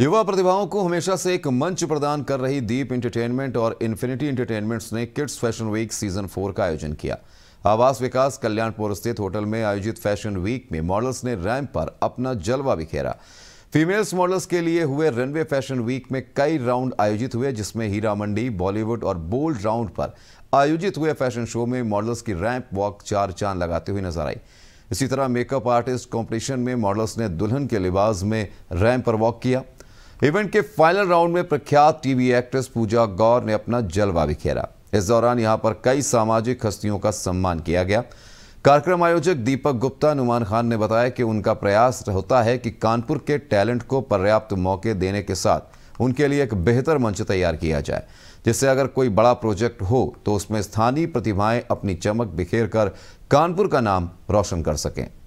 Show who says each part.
Speaker 1: युवा प्रतिभाओं को हमेशा से एक मंच प्रदान कर रही दीप इंटरटेनमेंट और इन्फिनिटी इंटरटेनमेंट्स ने kids fashion week season four का आयोजन किया आवास विकास कल्याणपुर स्थित होटल में आयोजित फैशन वीक में मॉडल्स ने रैंप पर अपना जलवा बिखेरा फीमेल्स मॉडल्स के लिए हुए रनवे फैशन वीक में कई राउंड आयोजित हुए जिसमें हीरा मंडी बॉलीवुड और बोल्ड राउंड पर आयोजित हुए फैशन शो में मॉडल्स की रैंप वॉक चार चांद लगाते हुए नजर आई इसी तरह मेकअप आर्टिस्ट कंपटीशन में मॉडल्स ने दुल्हन के लिबास में रैंप पर वॉक किया इवेंट के फाइनल राउंड में प्रख्यात टीवी एक्ट्रेस पूजा गौर ने अपना जलवा बिखेरा इस दौरान यहां पर कई सामाजिक हस्तियों का सम्मान किया गया कार्यक्रम आयोजक दीपक गुप्ता नुमान खान ने बताया कि उनका प्रयास होता है कि कानपुर के टैलेंट को पर्याप्त मौके देने के साथ उनके लिए एक बेहतर मंच तैयार किया जाए जिससे अगर कोई बड़ा प्रोजेक्ट हो तो उसमें स्थानीय प्रतिभाएं अपनी चमक बिखेर कर कानपुर का नाम रोशन कर सकें